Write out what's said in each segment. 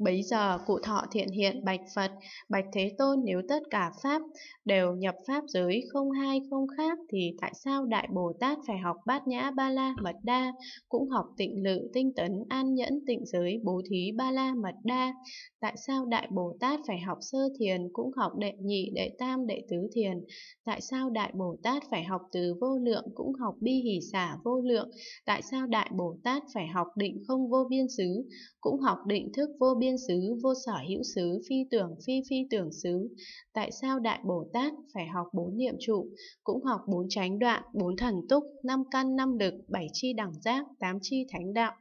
Bấy giờ cụ thọ thiện hiện bạch Phật, bạch Thế Tôn nếu tất cả Pháp đều nhập Pháp giới không hai không khác thì tại sao Đại Bồ Tát phải học bát nhã ba la mật đa, cũng học tịnh lự tinh tấn an nhẫn tịnh giới bố thí ba la mật đa? Tại sao Đại Bồ Tát phải học sơ thiền cũng học đệ nhị, đệ tam, đệ tứ thiền? Tại sao Đại Bồ Tát phải học từ vô lượng cũng học bi hỷ xả vô lượng? Tại sao Đại Bồ Tát phải học định không vô biên xứ cũng học định thức vô biên thiên xứ, vô sở hữu xứ, phi tưởng, phi phi tưởng xứ. Tại sao Đại Bồ Tát phải học bốn niệm trụ, cũng học bốn chánh đoạn, bốn thần túc, năm căn, năm lực, bảy chi đẳng giác, tám chi thánh đạo,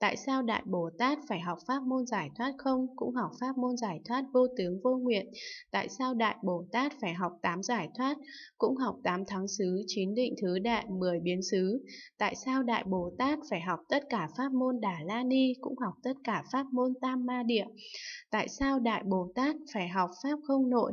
Tại sao Đại Bồ Tát phải học pháp môn giải thoát không, cũng học pháp môn giải thoát vô tướng vô nguyện? Tại sao Đại Bồ Tát phải học tám giải thoát, cũng học tám thắng xứ, chín định thứ đại, mười biến xứ? Tại sao Đại Bồ Tát phải học tất cả pháp môn Đà La Ni, cũng học tất cả pháp môn Tam Ma Địa? Tại sao Đại Bồ Tát phải học pháp không nội,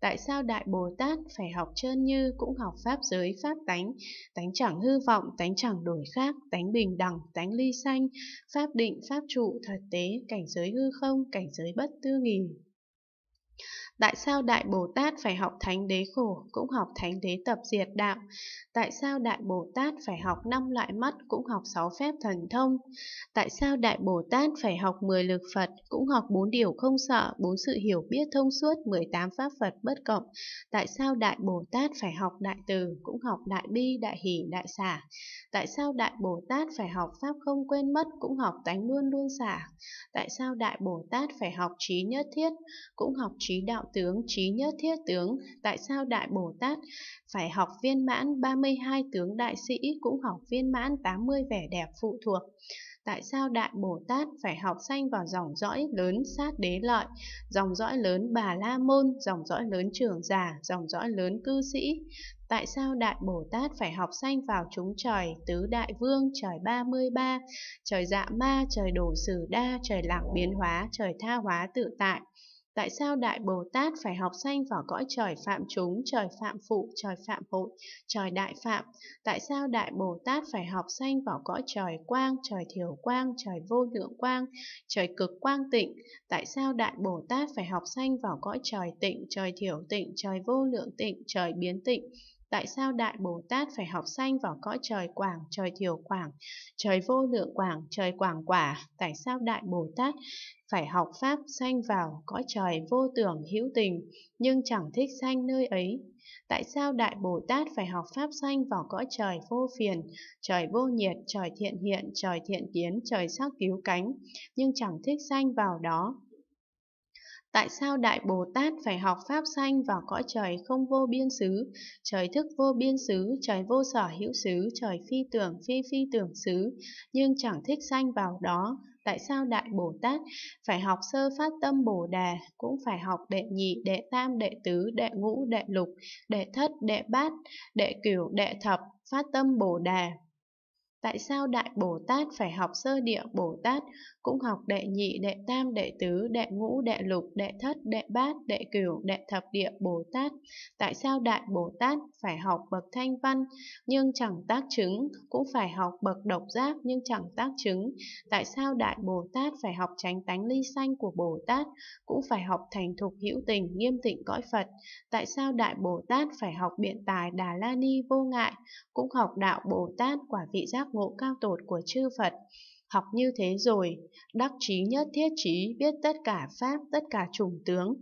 Tại sao Đại Bồ Tát phải học trơn như cũng học pháp giới, pháp tánh, tánh chẳng hư vọng, tánh chẳng đổi khác, tánh bình đẳng, tánh ly sanh, pháp định, pháp trụ, thật tế, cảnh giới hư không, cảnh giới bất tư nghì, Tại sao Đại Bồ Tát phải học Thánh Đế Khổ, cũng học Thánh Đế Tập Diệt Đạo? Tại sao Đại Bồ Tát phải học năm loại mắt, cũng học sáu phép thần thông? Tại sao Đại Bồ Tát phải học 10 lực Phật, cũng học bốn điều không sợ, bốn sự hiểu biết thông suốt, 18 pháp Phật bất cộng? Tại sao Đại Bồ Tát phải học Đại Từ, cũng học Đại Bi, Đại Hỷ, Đại Xả? Tại sao Đại Bồ Tát phải học Pháp không quên mất, cũng học tánh luôn luôn xả? Tại sao Đại Bồ Tát phải học trí nhất thiết, cũng học trí đạo tướng, trí nhất thiết tướng, tại sao Đại Bồ Tát phải học viên mãn 32 tướng đại sĩ cũng học viên mãn 80 vẻ đẹp phụ thuộc? Tại sao Đại Bồ Tát phải học sanh vào dòng dõi lớn sát đế lợi, dòng dõi lớn bà la môn, dòng dõi lớn trưởng giả, dòng dõi lớn cư sĩ? Tại sao Đại Bồ Tát phải học sanh vào chúng trời tứ đại vương, trời 33, trời dạ ma, trời đổ sử đa, trời lạc biến hóa, trời tha hóa tự tại? Tại sao Đại Bồ Tát phải học sanh vào cõi trời phạm chúng, trời phạm phụ, trời phạm hội, trời đại phạm? Tại sao Đại Bồ Tát phải học sanh vào cõi trời quang, trời thiểu quang, trời vô lượng quang, trời cực quang tịnh? Tại sao Đại Bồ Tát phải học sanh vào cõi trời tịnh, trời thiểu tịnh, trời vô lượng tịnh, trời biến tịnh? Tại sao Đại Bồ Tát phải học sanh vào cõi trời quảng, trời thiểu quảng, trời vô lượng quảng, trời quảng quả? Tại sao Đại Bồ Tát phải học Pháp sanh vào cõi trời vô tưởng hữu tình, nhưng chẳng thích sanh nơi ấy? Tại sao Đại Bồ Tát phải học Pháp sanh vào cõi trời vô phiền, trời vô nhiệt, trời thiện hiện, trời thiện tiến trời sắc cứu cánh, nhưng chẳng thích sanh vào đó? Tại sao Đại Bồ Tát phải học Pháp sanh vào cõi trời không vô biên xứ, trời thức vô biên xứ, trời vô sở hữu xứ, trời phi tưởng phi phi tưởng xứ, nhưng chẳng thích sanh vào đó? Tại sao Đại Bồ Tát phải học sơ phát tâm Bồ Đà, cũng phải học đệ nhị, đệ tam, đệ tứ, đệ ngũ, đệ lục, đệ thất, đệ bát, đệ cửu, đệ thập, phát tâm Bồ Đà, Tại sao Đại Bồ Tát phải học sơ địa Bồ Tát, cũng học đệ nhị, đệ tam, đệ tứ, đệ ngũ, đệ lục, đệ thất, đệ bát, đệ cửu, đệ thập địa Bồ Tát? Tại sao Đại Bồ Tát phải học bậc thanh văn nhưng chẳng tác chứng, cũng phải học bậc độc giác nhưng chẳng tác chứng? Tại sao Đại Bồ Tát phải học tránh tánh ly sanh của Bồ Tát, cũng phải học thành thục hữu tình, nghiêm tịnh cõi Phật? Tại sao Đại Bồ Tát phải học biện tài Đà La Ni vô ngại, cũng học đạo Bồ Tát quả vị giác ngộ cao tột của chư Phật. Học như thế rồi, đắc trí nhất thiết trí biết tất cả Pháp, tất cả chủng tướng,